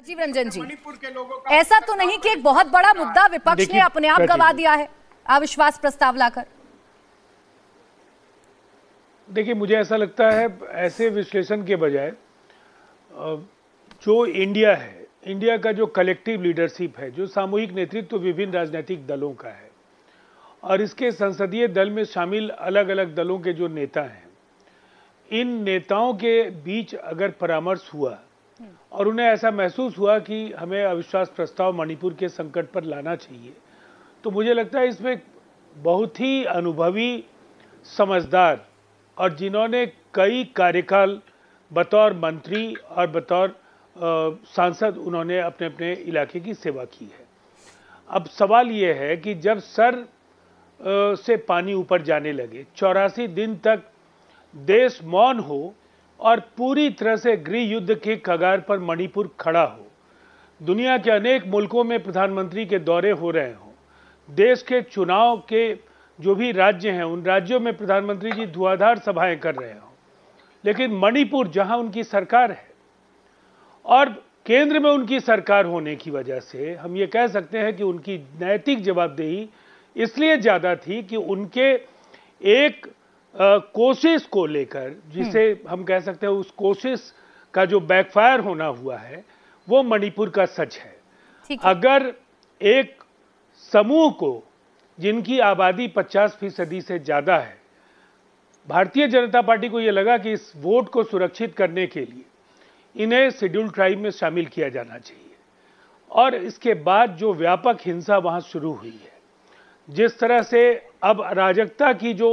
राजीव रंजन जी ऐसा तो नहीं कि एक बहुत बड़ा हाँ, मुद्दा विपक्ष ने अपने आप गवा दिया है अविश्वास प्रस्ताव लाकर देखिए मुझे ऐसा लगता है ऐसे विश्लेषण के बजाय जो इंडिया है इंडिया का जो कलेक्टिव लीडरशिप है जो सामूहिक नेतृत्व तो विभिन्न राजनीतिक दलों का है और इसके संसदीय दल में शामिल अलग अलग दलों के जो नेता हैं इन नेताओं के बीच अगर परामर्श हुआ और उन्हें ऐसा महसूस हुआ कि हमें अविश्वास प्रस्ताव मणिपुर के संकट पर लाना चाहिए तो मुझे लगता है इसमें बहुत ही अनुभवी समझदार और जिन्होंने कई कार्यकाल बतौर मंत्री और बतौर सांसद उन्होंने अपने अपने इलाके की सेवा की है अब सवाल ये है कि जब सर आ, से पानी ऊपर जाने लगे चौरासी दिन तक देश मौन हो और पूरी तरह से गृह युद्ध के कगार पर मणिपुर खड़ा हो दुनिया के अनेक मुल्कों में प्रधानमंत्री के दौरे हो रहे हों देश के चुनाव के जो भी राज्य हैं उन राज्यों में प्रधानमंत्री जी धुआधार सभाएं कर रहे हों लेकिन मणिपुर जहां उनकी सरकार है और केंद्र में उनकी सरकार होने की वजह से हम ये कह सकते हैं कि उनकी नैतिक जवाबदेही इसलिए ज़्यादा थी कि उनके एक कोशिश को लेकर जिसे हम्म। हम कह सकते हैं उस कोशिश का जो बैकफायर होना हुआ है वो मणिपुर का सच है, अगर एक समूह को जिनकी आबादी 50 फीसदी से ज़्यादा है भारतीय जनता पार्टी को यह लगा कि इस वोट को सुरक्षित करने के लिए इन्हें शेड्यूल ट्राइब में शामिल किया जाना चाहिए और इसके बाद जो व्यापक हिंसा वहां शुरू हुई है जिस तरह से अब अराजकता की जो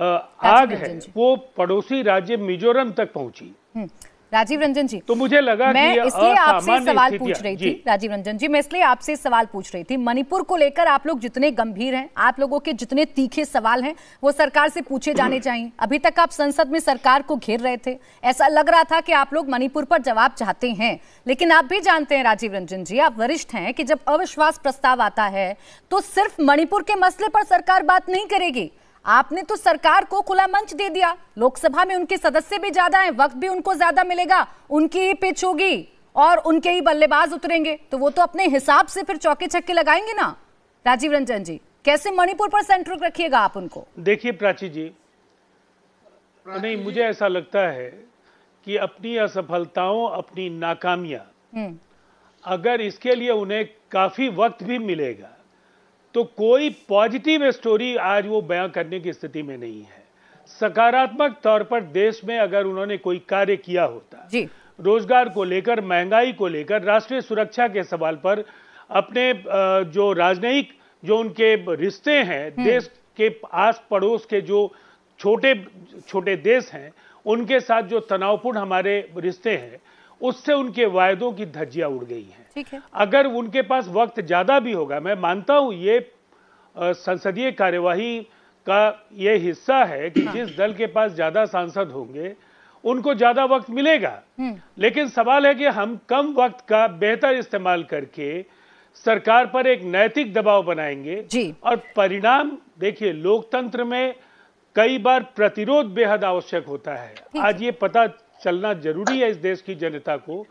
आग है वो पड़ोसी राज्य मिजोरम तक पहुंची हम्म, राजीव रंजन जी तो मुझे लगा मैं इसलिए आपसे सवाल पूछ रही थी राजीव रंजन जी मैं इसलिए आपसे सवाल पूछ रही थी मणिपुर को लेकर आप लोग जितने गंभीर हैं आप लोगों के जितने तीखे सवाल हैं वो सरकार से पूछे जाने चाहिए अभी तक आप संसद में सरकार को घेर रहे थे ऐसा लग रहा था कि आप लोग मणिपुर पर जवाब चाहते हैं लेकिन आप भी जानते हैं राजीव रंजन जी आप वरिष्ठ हैं कि जब अविश्वास प्रस्ताव आता है तो सिर्फ मणिपुर के मसले पर सरकार बात नहीं करेगी आपने तो सरकार को खुला मंच दे दिया लोकसभा में उनके सदस्य भी ज्यादा हैं वक्त भी उनको ज्यादा मिलेगा उनकी ही पिच होगी और उनके ही बल्लेबाज उतरेंगे तो वो तो अपने हिसाब से फिर चौके छक्के लगाएंगे ना राजीव रंजन जी कैसे मणिपुर पर सेंटर रखिएगा आप उनको देखिए प्राची जी प्राची नहीं मुझे ऐसा लगता है कि अपनी असफलताओं अपनी नाकामियां हम्म। अगर इसके लिए उन्हें काफी वक्त भी मिलेगा तो कोई पॉजिटिव स्टोरी आज वो बयां करने की स्थिति में नहीं है सकारात्मक तौर पर देश में अगर उन्होंने कोई कार्य किया होता जी। रोजगार को लेकर महंगाई को लेकर राष्ट्रीय सुरक्षा के सवाल पर अपने जो राजनयिक जो उनके रिश्ते हैं हम्म। देश के आस पड़ोस के जो छोटे छोटे देश हैं उनके साथ जो तनावपूर्ण हमारे रिश्ते हैं उससे उनके वायदों की धज्जियां उड़ गई हैं ठीक है अगर उनके पास वक्त ज़्यादा भी होगा मैं मानता हूं ये संसदीय कार्यवाही का ये हिस्सा है कि हाँ। जिस दल के पास ज़्यादा सांसद होंगे उनको ज़्यादा वक्त मिलेगा हम्म। लेकिन सवाल है कि हम कम वक्त का बेहतर इस्तेमाल करके सरकार पर एक नैतिक दबाव बनाएंगे जी। और परिणाम देखिए लोकतंत्र में कई बार प्रतिरोध बेहद आवश्यक होता है आज ये पता चलना जरूरी है इस देश की जनता को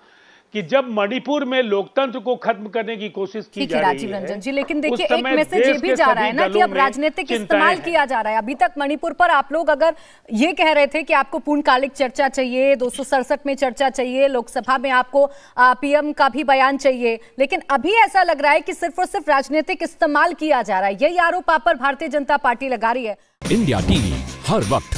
कि जब मणिपुर में लोकतंत्र को खत्म करने की कोशिश की जा रही है जी लेकिन देखिए एक मैसेज ये भी जा रहा है ना कि अब राजनीतिक इस्तेमाल किया जा रहा है अभी तक मणिपुर पर आप लोग अगर ये कह रहे थे कि आपको पूर्णकालिक चर्चा चाहिए दो में चर्चा चाहिए लोकसभा में आपको पीएम का भी बयान चाहिए लेकिन अभी ऐसा लग रहा है की सिर्फ और सिर्फ राजनीतिक इस्तेमाल किया जा रहा है यही आरोप आप पर भारतीय जनता पार्टी लगा रही है इंडिया टीवी हर वक्त